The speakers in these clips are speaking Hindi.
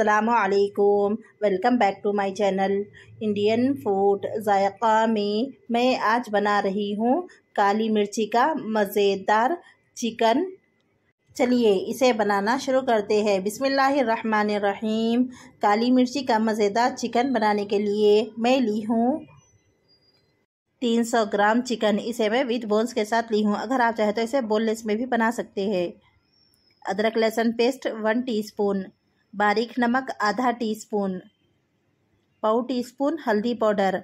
असलकुम welcome back to my channel Indian food Zaika में मैं आज बना रही हूँ काली मिर्ची का मज़ेदार चिकन चलिए इसे बनाना शुरू करते हैं बिसमीम काली मिर्ची का मज़ेदार चिकन बनाने के लिए मैं ली हूँ तीन सौ ग्राम चिकन इसे मैं विथ बोन्स के साथ ली हूँ अगर आप चाहें तो इसे बोनलेस में भी बना सकते हैं अदरक लहसुन पेस्ट वन टीस्पून बारीक नमक आधा टीस्पून पाव टीस्पून हल्दी पाउडर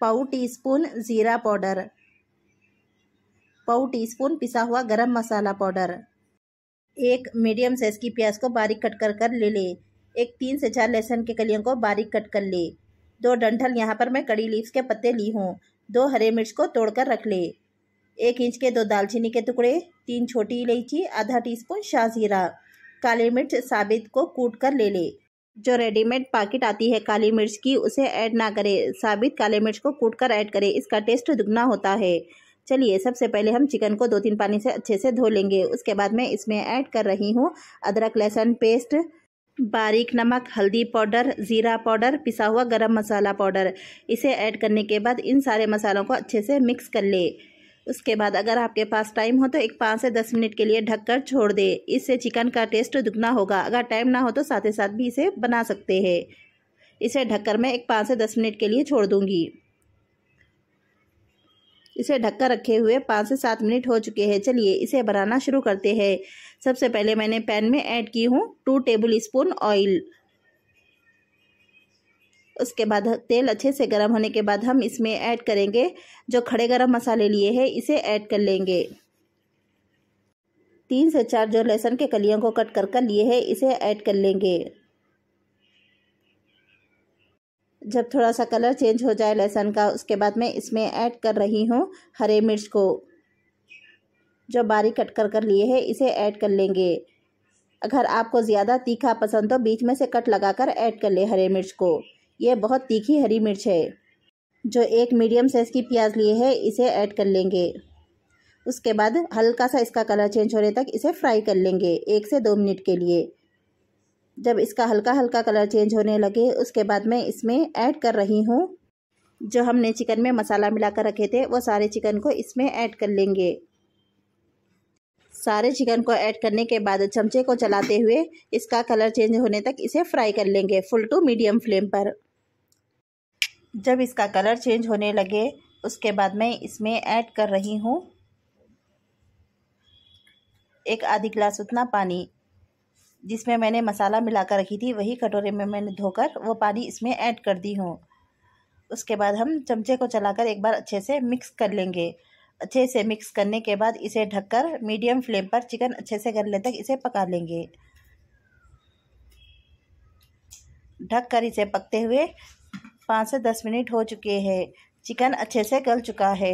पाव टीस्पून ज़ीरा पाउडर पाव टीस्पून पिसा हुआ गरम मसाला पाउडर एक मीडियम साइज़ की प्याज को बारीक कट कर कर ले ले एक तीन से चार लहसुन के कलियों को बारीक कट कर ले दो डंठल यहाँ पर मैं कड़ी लीव्स के पत्ते ली हूँ दो हरे मिर्च को तोड़कर रख ले एक इंच के दो दालचीनी के टुकड़े तीन छोटी इलायची आधा टीस्पून शाह जीरा काली मिर्च साबित को कूट कर ले ले जो रेडीमेड पाकिट आती है काली मिर्च की उसे ऐड ना करें साबित काली मिर्च को कूट कर ऐड करें इसका टेस्ट दुगना होता है चलिए सबसे पहले हम चिकन को दो तीन पानी से अच्छे से धो लेंगे उसके बाद मैं इसमें ऐड कर रही हूँ अदरक लहसुन पेस्ट बारीक नमक हल्दी पाउडर ज़ीरा पाउडर पिसा हुआ गरम मसाला पाउडर इसे ऐड करने के बाद इन सारे मसालों को अच्छे से मिक्स कर ले उसके बाद अगर आपके पास टाइम हो तो एक पाँच से दस मिनट के लिए ढककर छोड़ दे इससे चिकन का टेस्ट दुगना होगा अगर टाइम ना हो तो साथ ही साथ भी इसे बना सकते हैं इसे ढककर मैं एक पाँच से दस मिनट के लिए छोड़ दूँगी इसे ढककर रखे हुए पाँच से सात मिनट हो चुके हैं चलिए इसे बनाना शुरू करते हैं सबसे पहले मैंने पैन में ऐड की हूँ टू टेबल स्पून ऑयल उसके बाद तेल अच्छे से गर्म होने के बाद हम इसमें ऐड करेंगे जो खड़े गर्म मसाले लिए हैं इसे ऐड कर लेंगे तीन से चार जो लहसुन के कलियों को कट कर कर लिए है इसे ऐड कर लेंगे जब थोड़ा सा कलर चेंज हो जाए लहसुन का उसके बाद मैं इसमें ऐड कर रही हूँ हरे मिर्च को जो बारीक कट कर कर लिए है इसे ऐड कर लेंगे अगर आपको ज़्यादा तीखा पसंद तो बीच में से कट लगाकर ऐड कर ले हरे मिर्च को ये बहुत तीखी हरी मिर्च है जो एक मीडियम साइज़ की प्याज लिए है इसे ऐड कर लेंगे उसके बाद हल्का सा इसका कलर चेंज होने तक इसे फ्राई कर लेंगे एक से दो मिनट के लिए जब इसका हल्का हल्का कलर चेंज होने लगे उसके बाद मैं इसमें ऐड कर रही हूँ जो हमने चिकन में मसाला मिलाकर रखे थे वो सारे चिकन को इसमें ऐड कर लेंगे सारे चिकन को ऐड करने के बाद चमचे को चलाते हुए इसका कलर चेंज होने तक इसे फ्राई कर लेंगे फुल टू मीडियम फ्लेम पर जब इसका कलर चेंज होने लगे उसके बाद मैं इसमें ऐड कर रही हूँ एक आधी गिलास उतना पानी जिसमें मैंने मसाला मिला कर रखी थी वही कटोरे में मैंने धोकर वो पानी इसमें ऐड कर दी हूँ उसके बाद हम चमचे को चलाकर एक बार अच्छे से मिक्स कर लेंगे अच्छे से मिक्स करने के बाद इसे ढककर मीडियम फ्लेम पर चिकन अच्छे से गलने तक इसे पका लेंगे ढक कर इसे पकते हुए पाँच से दस मिनट हो चुके हैं चिकन अच्छे से गल चुका है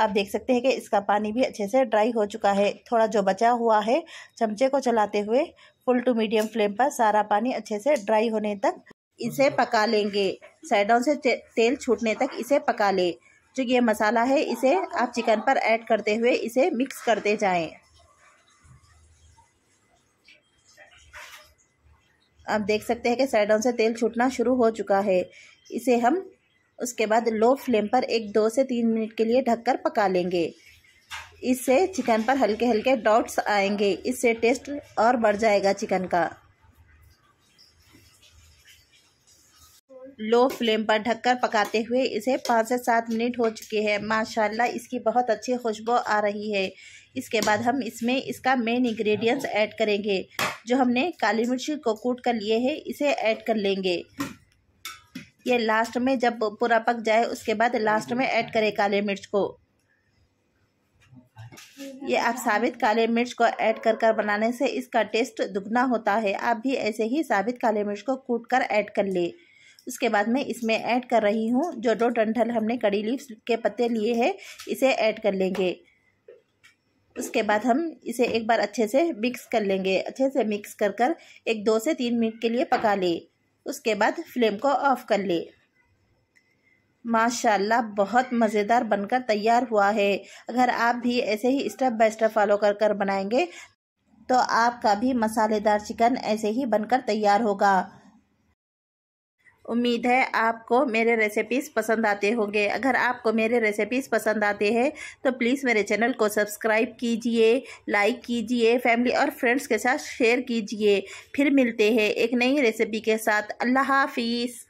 आप देख सकते हैं कि इसका पानी भी अच्छे से ड्राई हो चुका है थोड़ा जो बचा हुआ है चमचे को चलाते हुए फुल टू मीडियम फ्लेम पर सारा पानी अच्छे से ड्राई होने तक इसे पका लेंगे साइडों से तेल छूटने तक इसे पका ले जो ये मसाला है इसे आप चिकन पर ऐड करते हुए इसे मिक्स करते जाएं। आप देख सकते हैं कि साइडों से तेल छूटना शुरू हो चुका है इसे हम उसके बाद लो फ्लेम पर एक दो से तीन मिनट के लिए ढककर पका लेंगे इससे चिकन पर हल्के हल्के डॉट्स आएंगे इससे टेस्ट और बढ़ जाएगा चिकन का लो फ्लेम पर ढककर पकाते हुए इसे पाँच से सात मिनट हो चुके हैं माशाल्लाह इसकी बहुत अच्छी खुशबू आ रही है इसके बाद हम इसमें इसका मेन इंग्रेडिएंट्स ऐड करेंगे जो हमने काली मिर्ची को कूट कर लिए है इसे ऐड कर लेंगे ये लास्ट में जब पूरा पक जाए उसके बाद लास्ट में ऐड करें काले मिर्च को ये आप साबित काले मिर्च को ऐड कर कर बनाने से इसका टेस्ट दुगना होता है आप भी ऐसे ही साबित काले मिर्च को कूट कर ऐड कर ले उसके बाद मैं इसमें ऐड कर रही हूँ जो दो डंठल हमने कड़ी लीव्स के पत्ते लिए हैं इसे ऐड कर लेंगे उसके बाद हम इसे एक बार अच्छे से मिक्स कर लेंगे अच्छे से मिक्स कर कर एक दो से तीन मिनट के लिए पका लें उसके बाद फ्लेम को ऑफ कर ले माशाल्लाह बहुत मज़ेदार बनकर तैयार हुआ है अगर आप भी ऐसे ही स्टेप बाय स्टेप फॉलो कर कर बनाएंगे तो आपका भी मसालेदार चिकन ऐसे ही बनकर तैयार होगा उम्मीद है आपको मेरे रेसिपीज़ पसंद आते होंगे अगर आपको मेरे रेसिपीज़ पसंद आते हैं तो प्लीज़ मेरे चैनल को सब्सक्राइब कीजिए लाइक कीजिए फैमिली और फ्रेंड्स के साथ शेयर कीजिए फिर मिलते हैं एक नई रेसिपी के साथ अल्लाह हाफिज़